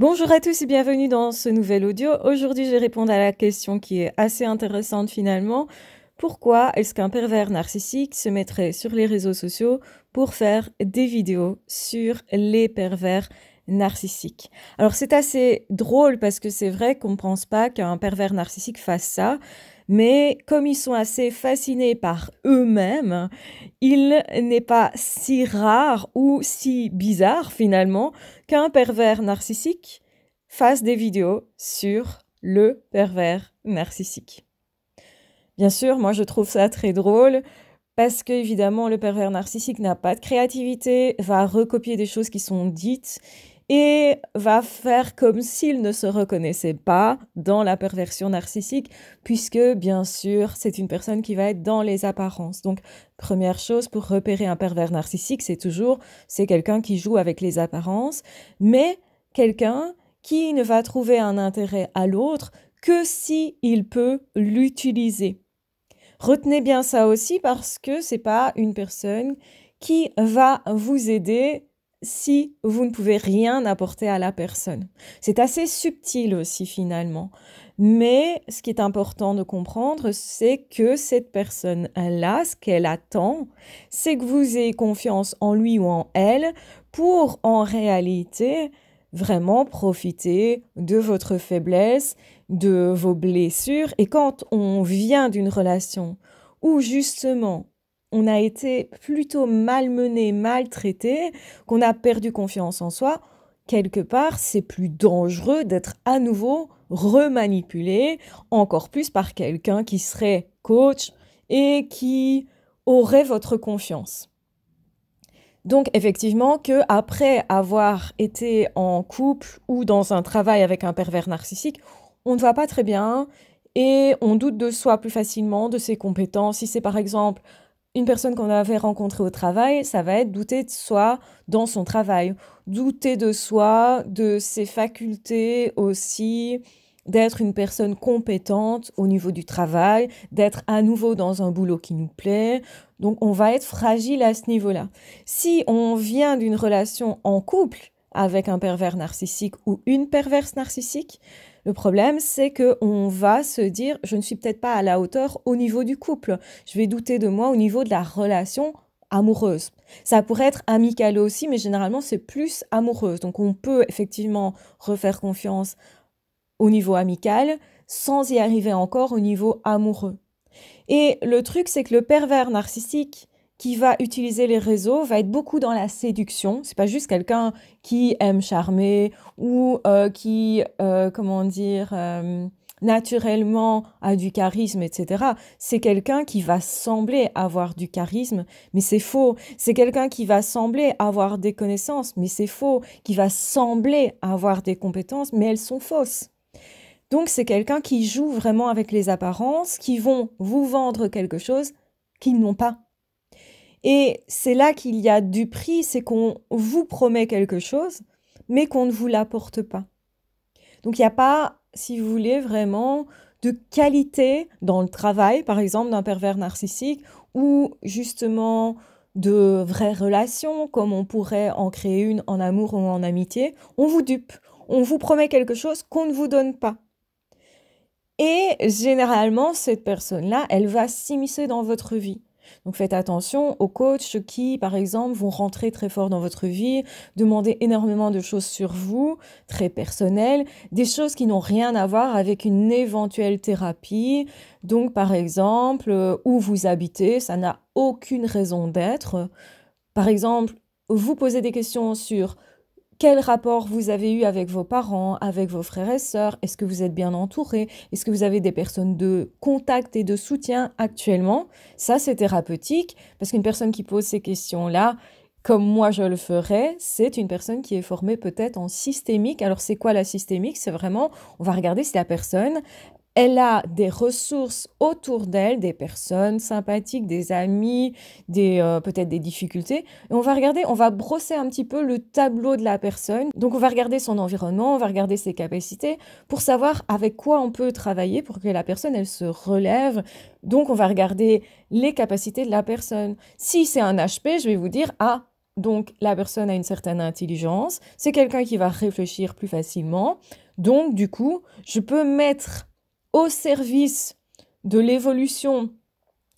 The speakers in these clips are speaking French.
Bonjour à tous et bienvenue dans ce nouvel audio. Aujourd'hui, je vais répondre à la question qui est assez intéressante finalement. Pourquoi est-ce qu'un pervers narcissique se mettrait sur les réseaux sociaux pour faire des vidéos sur les pervers narcissiques Alors c'est assez drôle parce que c'est vrai qu'on ne pense pas qu'un pervers narcissique fasse ça, mais comme ils sont assez fascinés par eux-mêmes, il n'est pas si rare ou si bizarre finalement qu'un pervers narcissique fasse des vidéos sur le pervers narcissique. Bien sûr, moi je trouve ça très drôle parce que le pervers narcissique n'a pas de créativité, va recopier des choses qui sont dites et va faire comme s'il ne se reconnaissait pas dans la perversion narcissique, puisque bien sûr c'est une personne qui va être dans les apparences. Donc première chose pour repérer un pervers narcissique, c'est toujours c'est quelqu'un qui joue avec les apparences, mais quelqu'un qui ne va trouver un intérêt à l'autre que si il peut l'utiliser. Retenez bien ça aussi parce que c'est pas une personne qui va vous aider si vous ne pouvez rien apporter à la personne. C'est assez subtil aussi finalement. Mais ce qui est important de comprendre, c'est que cette personne-là, ce qu'elle attend, c'est que vous ayez confiance en lui ou en elle pour en réalité vraiment profiter de votre faiblesse, de vos blessures. Et quand on vient d'une relation où justement on a été plutôt malmené, maltraité, qu'on a perdu confiance en soi, quelque part, c'est plus dangereux d'être à nouveau remanipulé, encore plus par quelqu'un qui serait coach et qui aurait votre confiance. Donc effectivement que après avoir été en couple ou dans un travail avec un pervers narcissique, on ne va pas très bien et on doute de soi plus facilement, de ses compétences. Si c'est par exemple une personne qu'on avait rencontrée au travail, ça va être douter de soi dans son travail, douter de soi, de ses facultés aussi, d'être une personne compétente au niveau du travail, d'être à nouveau dans un boulot qui nous plaît. Donc on va être fragile à ce niveau-là. Si on vient d'une relation en couple avec un pervers narcissique ou une perverse narcissique, le problème, c'est que on va se dire, je ne suis peut-être pas à la hauteur au niveau du couple. Je vais douter de moi au niveau de la relation amoureuse. Ça pourrait être amical aussi, mais généralement, c'est plus amoureuse. Donc, on peut effectivement refaire confiance au niveau amical sans y arriver encore au niveau amoureux. Et le truc, c'est que le pervers narcissique qui va utiliser les réseaux va être beaucoup dans la séduction. C'est pas juste quelqu'un qui aime charmer ou euh, qui, euh, comment dire, euh, naturellement a du charisme, etc. C'est quelqu'un qui va sembler avoir du charisme, mais c'est faux. C'est quelqu'un qui va sembler avoir des connaissances, mais c'est faux. Qui va sembler avoir des compétences, mais elles sont fausses. Donc c'est quelqu'un qui joue vraiment avec les apparences, qui vont vous vendre quelque chose qu'ils n'ont pas. Et c'est là qu'il y a du prix, c'est qu'on vous promet quelque chose, mais qu'on ne vous l'apporte pas. Donc il n'y a pas, si vous voulez, vraiment de qualité dans le travail, par exemple, d'un pervers narcissique, ou justement de vraies relations, comme on pourrait en créer une en amour ou en amitié. On vous dupe, on vous promet quelque chose qu'on ne vous donne pas. Et généralement, cette personne-là, elle va s'immiscer dans votre vie. Donc faites attention aux coachs qui, par exemple, vont rentrer très fort dans votre vie, demander énormément de choses sur vous, très personnelles, des choses qui n'ont rien à voir avec une éventuelle thérapie. Donc, par exemple, euh, où vous habitez, ça n'a aucune raison d'être. Par exemple, vous posez des questions sur quel rapport vous avez eu avec vos parents, avec vos frères et sœurs, est-ce que vous êtes bien entouré, est-ce que vous avez des personnes de contact et de soutien actuellement. Ça, c'est thérapeutique, parce qu'une personne qui pose ces questions-là, comme moi je le ferais, c'est une personne qui est formée peut-être en systémique. Alors c'est quoi la systémique C'est vraiment, on va regarder si la personne, elle a des ressources autour d'elle, des personnes sympathiques, des amis, des euh, peut-être des difficultés. Et on va regarder, on va brosser un petit peu le tableau de la personne. Donc on va regarder son environnement, on va regarder ses capacités pour savoir avec quoi on peut travailler pour que la personne elle se relève. Donc on va regarder les capacités de la personne. Si c'est un HP, je vais vous dire ah donc la personne a une certaine intelligence, c'est quelqu'un qui va réfléchir plus facilement. Donc du coup, je peux mettre au service de l'évolution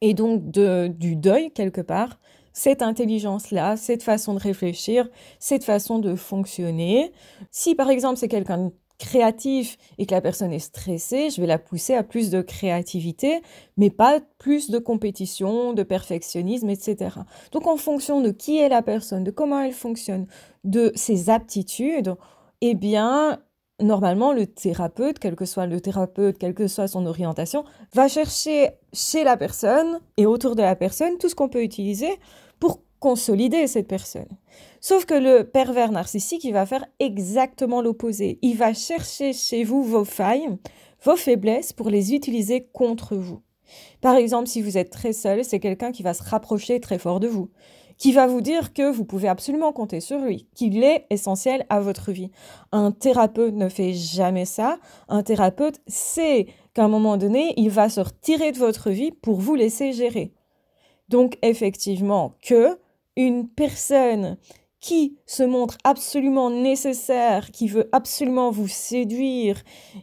et donc de, du deuil quelque part, cette intelligence-là, cette façon de réfléchir, cette façon de fonctionner. Si par exemple c'est quelqu'un de créatif et que la personne est stressée, je vais la pousser à plus de créativité, mais pas plus de compétition, de perfectionnisme, etc. Donc en fonction de qui est la personne, de comment elle fonctionne, de ses aptitudes, eh bien, normalement, le thérapeute, quel que soit le thérapeute, quelle que soit son orientation, va chercher chez la personne et autour de la personne tout ce qu'on peut utiliser pour consolider cette personne. Sauf que le pervers narcissique, il va faire exactement l'opposé. Il va chercher chez vous vos failles, vos faiblesses pour les utiliser contre vous. Par exemple, si vous êtes très seul, c'est quelqu'un qui va se rapprocher très fort de vous qui va vous dire que vous pouvez absolument compter sur lui, qu'il est essentiel à votre vie. Un thérapeute ne fait jamais ça. Un thérapeute sait qu'à un moment donné, il va se retirer de votre vie pour vous laisser gérer. Donc effectivement que une personne qui se montre absolument nécessaire, qui veut absolument vous séduire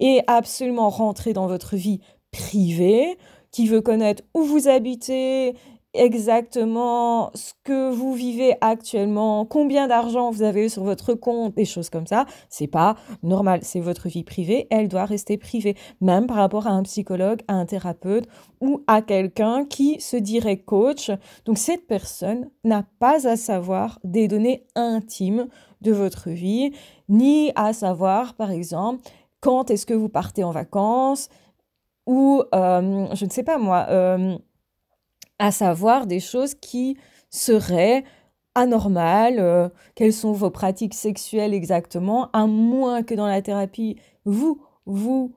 et absolument rentrer dans votre vie privée, qui veut connaître où vous habitez exactement ce que vous vivez actuellement, combien d'argent vous avez sur votre compte, des choses comme ça. C'est pas normal. C'est votre vie privée. Elle doit rester privée. Même par rapport à un psychologue, à un thérapeute ou à quelqu'un qui se dirait coach. Donc, cette personne n'a pas à savoir des données intimes de votre vie, ni à savoir, par exemple, quand est-ce que vous partez en vacances ou, euh, je ne sais pas moi, euh, à savoir des choses qui seraient anormales, euh, quelles sont vos pratiques sexuelles exactement, à moins que dans la thérapie, vous, vous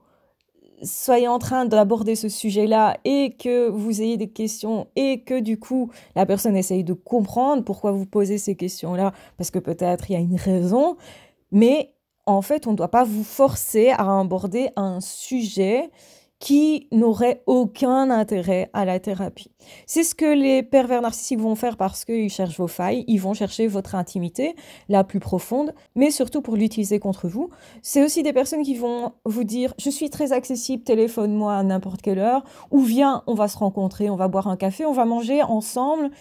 soyez en train d'aborder ce sujet-là et que vous ayez des questions et que du coup la personne essaye de comprendre pourquoi vous posez ces questions-là, parce que peut-être il y a une raison, mais en fait on ne doit pas vous forcer à aborder un sujet qui n'auraient aucun intérêt à la thérapie. C'est ce que les pervers narcissiques vont faire parce qu'ils cherchent vos failles, ils vont chercher votre intimité la plus profonde, mais surtout pour l'utiliser contre vous. C'est aussi des personnes qui vont vous dire je suis très accessible, téléphone-moi à n'importe quelle heure, ou viens, on va se rencontrer, on va boire un café, on va manger ensemble.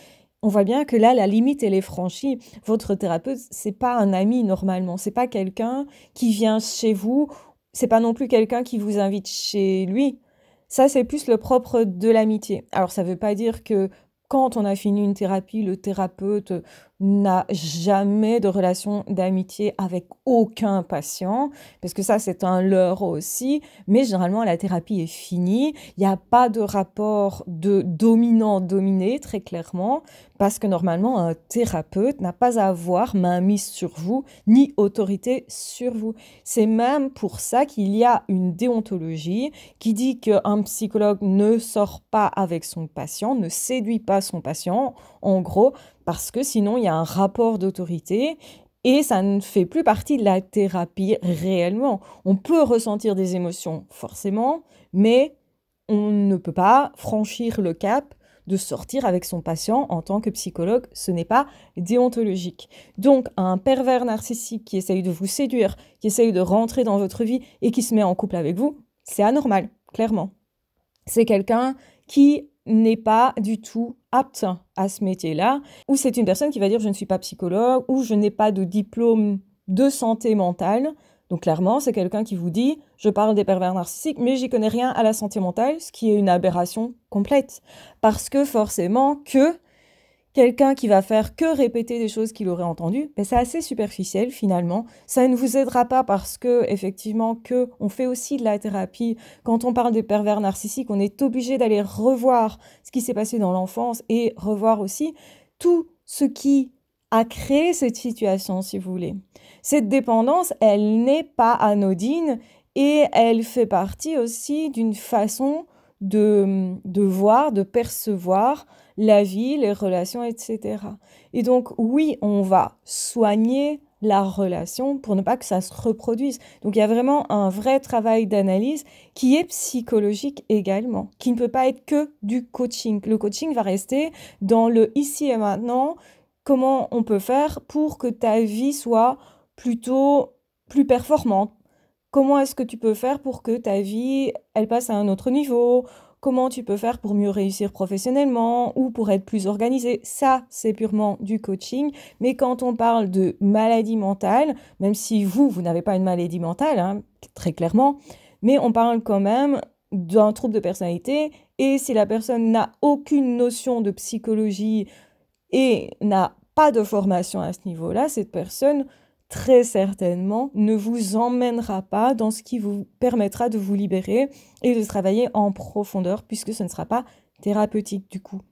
On voit bien que là, la limite, elle est franchie. Votre thérapeute, c'est pas un ami normalement, c'est pas quelqu'un qui vient chez vous c'est pas non plus quelqu'un qui vous invite chez lui. Ça, c'est plus le propre de l'amitié. Alors, ça veut pas dire que quand on a fini une thérapie, le thérapeute n'a jamais de relation d'amitié avec aucun patient, parce que ça c'est un leurre aussi, mais généralement la thérapie est finie, il n'y a pas de rapport de dominant-dominé très clairement, parce que normalement un thérapeute n'a pas à avoir main mise sur vous, ni autorité sur vous. C'est même pour ça qu'il y a une déontologie qui dit qu'un psychologue ne sort pas avec son patient, ne séduit pas son patient, en gros, parce que sinon il y a un rapport d'autorité et ça ne fait plus partie de la thérapie réellement. On peut ressentir des émotions, forcément, mais on ne peut pas franchir le cap de sortir avec son patient en tant que psychologue. Ce n'est pas déontologique. Donc, un pervers narcissique qui essaye de vous séduire, qui essaye de rentrer dans votre vie et qui se met en couple avec vous, c'est anormal, clairement. C'est quelqu'un qui n'est pas du tout apte à ce métier-là, ou c'est une personne qui va dire je ne suis pas psychologue, ou je n'ai pas de diplôme de santé mentale. Donc clairement, c'est quelqu'un qui vous dit je parle des pervers narcissiques, mais j'y connais rien à la santé mentale, ce qui est une aberration complète, parce que forcément que quelqu'un qui va faire que répéter des choses qu'il aurait entendues, ben c'est assez superficiel finalement. Ça ne vous aidera pas parce que effectivement que on fait aussi de la thérapie. Quand on parle des pervers narcissiques, on est obligé d'aller revoir ce qui s'est passé dans l'enfance et revoir aussi tout ce qui a créé cette situation, si vous voulez. Cette dépendance, elle n'est pas anodine et elle fait partie aussi d'une façon de, de voir, de percevoir la vie, les relations, etc. Et donc, oui, on va soigner la relation pour ne pas que ça se reproduise. Donc il y a vraiment un vrai travail d'analyse qui est psychologique également, qui ne peut pas être que du coaching. Le coaching va rester dans le ici et maintenant, comment on peut faire pour que ta vie soit plutôt plus performante. Comment est-ce que tu peux faire pour que ta vie, elle passe à un autre niveau comment tu peux faire pour mieux réussir professionnellement ou pour être plus organisé. Ça, c'est purement du coaching. Mais quand on parle de maladie mentale, même si vous, vous n'avez pas une maladie mentale, hein, très clairement, mais on parle quand même d'un trouble de personnalité. Et si la personne n'a aucune notion de psychologie et n'a pas de formation à ce niveau-là, cette personne très certainement ne vous emmènera pas dans ce qui vous permettra de vous libérer et de travailler en profondeur puisque ce ne sera pas thérapeutique du coup.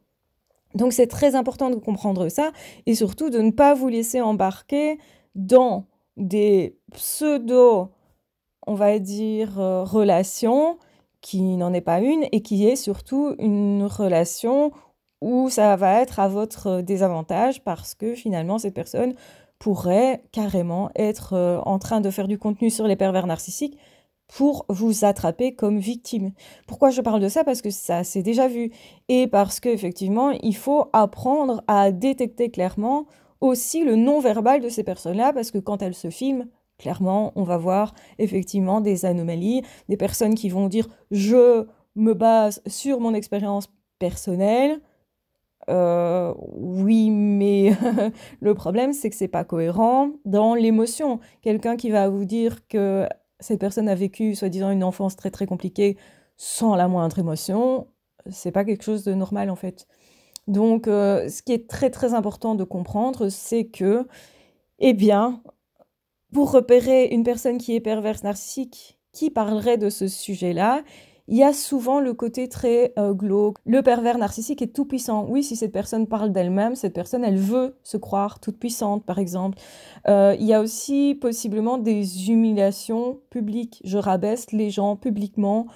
Donc c'est très important de comprendre ça et surtout de ne pas vous laisser embarquer dans des pseudo, on va dire, euh, relations qui n'en est pas une et qui est surtout une relation où ça va être à votre euh, désavantage parce que finalement cette personne pourrait carrément être euh, en train de faire du contenu sur les pervers narcissiques pour vous attraper comme victime. Pourquoi je parle de ça Parce que ça s'est déjà vu. Et parce qu'effectivement, il faut apprendre à détecter clairement aussi le non-verbal de ces personnes-là, parce que quand elles se filment, clairement, on va voir effectivement des anomalies, des personnes qui vont dire je me base sur mon expérience personnelle, euh, oui, mais le problème, c'est que c'est pas cohérent dans l'émotion. Quelqu'un qui va vous dire que cette personne a vécu, soi-disant, une enfance très très compliquée sans la moindre émotion, c'est pas quelque chose de normal en fait. Donc, euh, ce qui est très très important de comprendre, c'est que, eh bien, pour repérer une personne qui est perverse narcissique, qui parlerait de ce sujet-là, il y a souvent le côté très euh, glauque. Le pervers narcissique est tout puissant. Oui, si cette personne parle d'elle-même, cette personne, elle veut se croire toute puissante, par exemple. Euh, il y a aussi possiblement des humiliations publiques. Je rabaisse les gens publiquement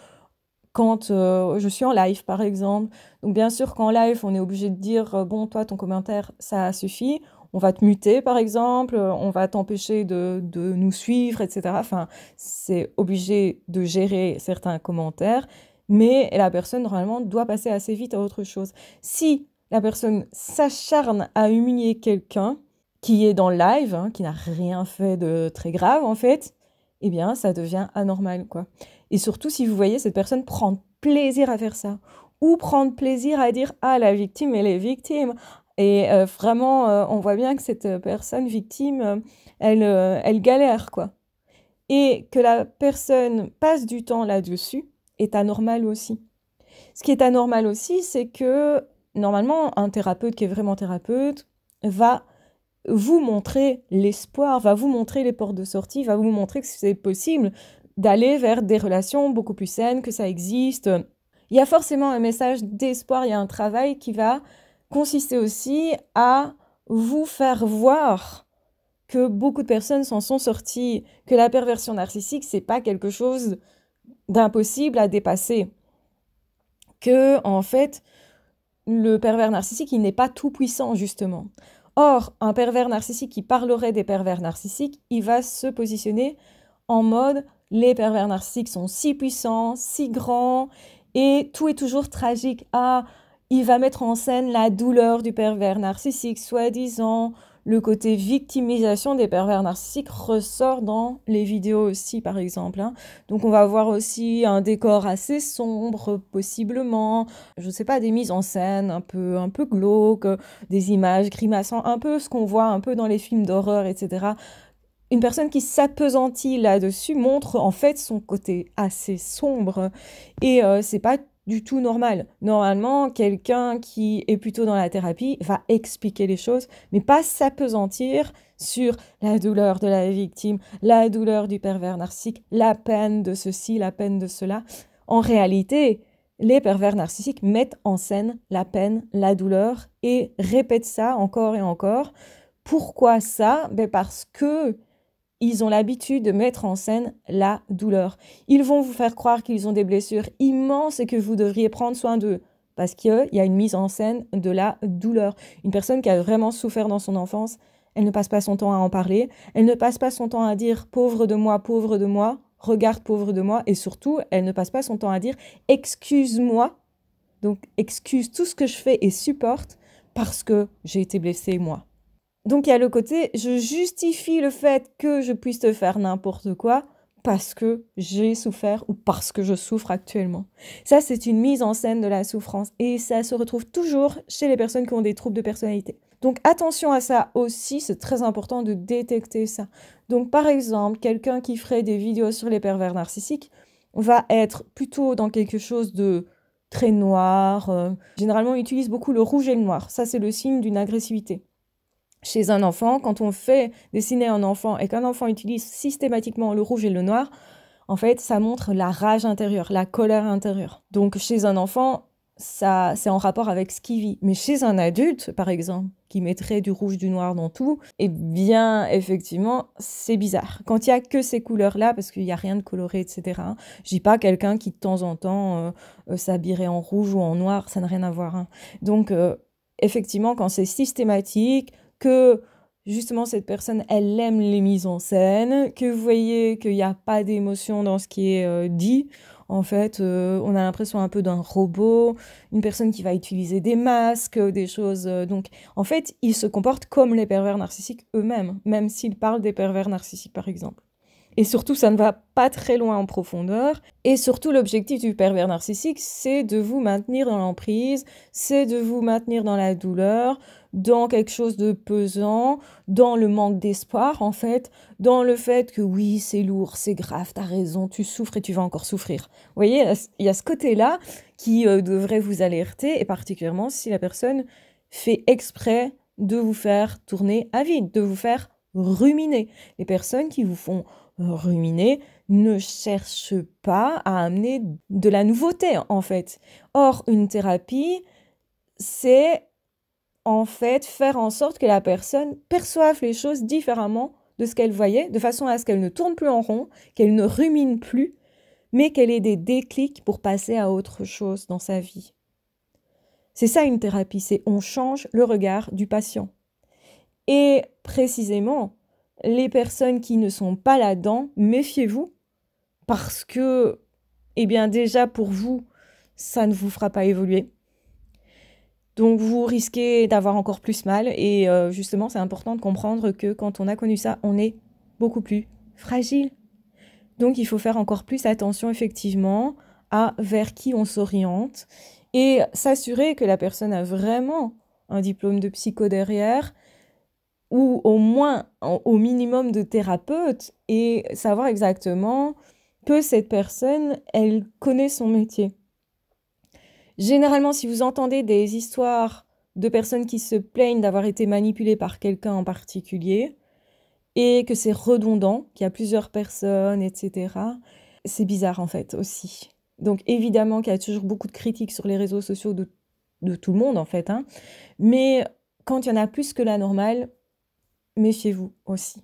quand euh, je suis en live, par exemple. Donc bien sûr qu'en live, on est obligé de dire, bon, toi, ton commentaire, ça suffit on va te muter par exemple, euh, on va t'empêcher de, nous suivre, etc. Enfin, c'est obligé de gérer certains commentaires, mais la personne normalement doit passer assez vite à autre chose. Si la personne s'acharne à humilier quelqu'un qui est dans le live, hein, qui n'a rien fait de très grave en fait, eh bien ça devient anormal quoi. Et surtout si vous voyez cette personne prendre plaisir à faire ça ou prendre plaisir à dire ah la victime elle est victime et euh, vraiment, euh, on voit bien que cette euh, personne victime, elle, elle galère, quoi. Et que la personne passe du temps là-dessus est anormal aussi. Ce qui est anormal aussi, c'est que normalement, un thérapeute qui est vraiment thérapeute va vous montrer l'espoir, va vous montrer les portes de sortie, va vous montrer que c'est possible d'aller vers des relations beaucoup plus saines, que ça existe. Il y a forcément un message d'espoir, il y a un travail qui va consistait aussi à vous faire voir que beaucoup de personnes s'en sont sorties, que la perversion narcissique, c'est pas quelque chose d'impossible à dépasser. Que, en fait, le pervers narcissique, il n'est pas tout puissant, justement. Or, un pervers narcissique qui parlerait des pervers narcissiques, il va se positionner en mode les pervers narcissiques sont si puissants, si grands, et tout est toujours tragique. Ah, il va mettre en scène la douleur du pervers narcissique, soi-disant le côté victimisation des pervers narcissiques ressort dans les vidéos aussi, par exemple. Hein. Donc on va voir aussi un décor assez sombre, possiblement, je ne sais pas, des mises en scène un peu, un peu glauques, des images grimaçant, un peu ce qu'on voit un peu dans les films d'horreur, etc. Une personne qui s'apesantit là-dessus montre en fait son côté assez sombre. Et euh, c'est pas du tout normal. Normalement, quelqu'un qui est plutôt dans la thérapie va expliquer les choses, mais pas s'apesantir sur la douleur de la victime, la douleur du pervers narcissique, la peine de ceci, la peine de cela. En réalité, les pervers narcissiques mettent en scène la peine, la douleur et répètent ça encore et encore. Pourquoi ça ben Parce que ils ont l'habitude de mettre en scène la douleur. Ils vont vous faire croire qu'ils ont des blessures immenses et que vous devriez prendre soin d'eux. Parce qu'il y a une mise en scène de la douleur. Une personne qui a vraiment souffert dans son enfance, elle ne passe pas son temps à en parler, elle ne passe pas son temps à dire pauvre de moi, pauvre de moi, regarde pauvre de moi, et surtout, elle ne passe pas son temps à dire excuse-moi, donc excuse tout ce que je fais et supporte parce que j'ai été blessée moi. Donc il y a le côté, je justifie le fait que je puisse te faire n'importe quoi parce que j'ai souffert ou parce que je souffre actuellement. Ça, c'est une mise en scène de la souffrance et ça se retrouve toujours chez les personnes qui ont des troubles de personnalité. Donc attention à ça aussi, c'est très important de détecter ça. Donc par exemple, quelqu'un qui ferait des vidéos sur les pervers narcissiques va être plutôt dans quelque chose de très noir. Euh, généralement, on utilise beaucoup le rouge et le noir. Ça, c'est le signe d'une agressivité chez un enfant, quand on fait dessiner un enfant et qu'un enfant utilise systématiquement le rouge et le noir, en fait, ça montre la rage intérieure, la colère intérieure. Donc chez un enfant, ça c'est en rapport avec ce qu'il vit. Mais chez un adulte, par exemple, qui mettrait du rouge, du noir dans tout, eh bien, effectivement, c'est bizarre. Quand il y a que ces couleurs-là, parce qu'il n'y a rien de coloré, etc., hein, je ne dis pas quelqu'un qui, de temps en temps, euh, euh, s'habillerait en rouge ou en noir, ça n'a rien à voir. Hein. Donc, euh, effectivement, quand c'est systématique, que justement cette personne, elle aime les mises en scène, que vous voyez qu'il n'y a pas d'émotion dans ce qui est euh, dit. En fait, euh, on a l'impression un peu d'un robot, une personne qui va utiliser des masques, euh, des choses. donc, en fait, ils se comportent comme les pervers narcissiques eux-mêmes, même s'ils parlent des pervers narcissiques, par exemple. Et surtout, ça ne va pas très loin en profondeur. Et surtout, l'objectif du pervers narcissique, c'est de vous maintenir dans l'emprise, c'est de vous maintenir dans la douleur, dans quelque chose de pesant, dans le manque d'espoir, en fait, dans le fait que oui, c'est lourd, c'est grave, t'as raison, tu souffres et tu vas encore souffrir. Vous voyez, il y a ce côté-là qui euh, devrait vous alerter, et particulièrement si la personne fait exprès de vous faire tourner à vide, de vous faire ruminer. Les personnes qui vous font Ruminer ne cherche pas à amener de la nouveauté en fait. Or, une thérapie, c'est en fait faire en sorte que la personne perçoive les choses différemment de ce qu'elle voyait, de façon à ce qu'elle ne tourne plus en rond, qu'elle ne rumine plus, mais qu'elle ait des déclics pour passer à autre chose dans sa vie. C'est ça une thérapie, c'est on change le regard du patient. Et précisément, les personnes qui ne sont pas là-dedans, méfiez-vous parce que, eh bien déjà pour vous, ça ne vous fera pas évoluer. Donc vous risquez d'avoir encore plus mal et euh, justement c'est important de comprendre que quand on a connu ça, on est beaucoup plus fragile. Donc il faut faire encore plus attention effectivement à vers qui on s'oriente et s'assurer que la personne a vraiment un diplôme de psycho derrière, ou au moins au minimum de thérapeute et savoir exactement que cette personne, elle connaît son métier. Généralement, si vous entendez des histoires de personnes qui se plaignent d'avoir été manipulées par quelqu'un en particulier et que c'est redondant, qu'il y a plusieurs personnes, etc., c'est bizarre en fait aussi. Donc évidemment qu'il y a toujours beaucoup de critiques sur les réseaux sociaux de, tout le monde en fait, hein, mais quand il y en a plus que la normale, méfiez-vous aussi.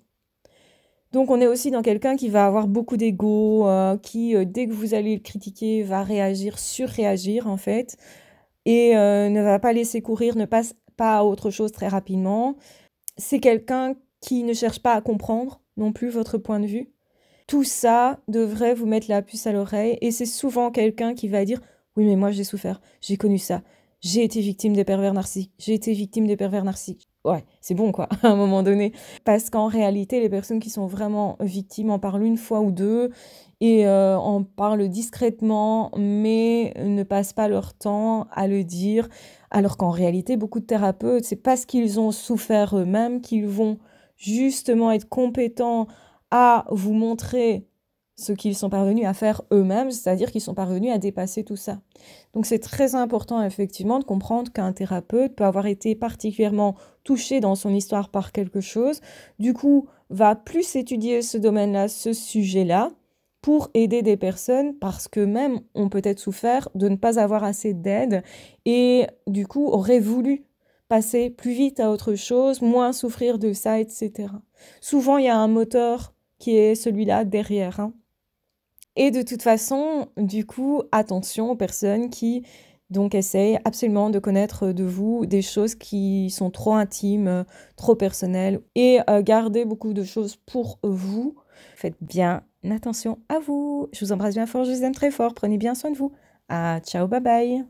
Donc on est aussi dans quelqu'un qui va avoir beaucoup d'ego, euh, qui euh, dès que vous allez le critiquer va réagir, surréagir en fait, et euh, ne va pas laisser courir, ne passe pas à autre chose très rapidement. C'est quelqu'un qui ne cherche pas à comprendre non plus votre point de vue. Tout ça devrait vous mettre la puce à l'oreille et c'est souvent quelqu'un qui va dire oui mais moi j'ai souffert, j'ai connu ça, j'ai été victime des pervers narcissiques, j'ai été victime des pervers narcissiques ouais, c'est bon quoi, à un moment donné. Parce qu'en réalité, les personnes qui sont vraiment victimes en parlent une fois ou deux et euh, en parlent discrètement, mais ne passent pas leur temps à le dire. Alors qu'en réalité, beaucoup de thérapeutes, c'est parce qu'ils ont souffert eux-mêmes qu'ils vont justement être compétents à vous montrer ce qu'ils sont parvenus à faire eux-mêmes, c'est-à-dire qu'ils sont parvenus à dépasser tout ça. Donc c'est très important effectivement de comprendre qu'un thérapeute peut avoir été particulièrement touché dans son histoire par quelque chose, du coup va plus étudier ce domaine-là, ce sujet-là, pour aider des personnes parce que même ont peut-être souffert de ne pas avoir assez d'aide et du coup auraient voulu passer plus vite à autre chose, moins souffrir de ça, etc. Souvent il y a un moteur qui est celui-là derrière. Hein. Et de toute façon, du coup, attention aux personnes qui donc essayent absolument de connaître de vous des choses qui sont trop intimes, trop personnelles et euh, gardez beaucoup de choses pour vous. Faites bien attention à vous. Je vous embrasse bien fort, je vous aime très fort. Prenez bien soin de vous. Ah, ciao, bye bye.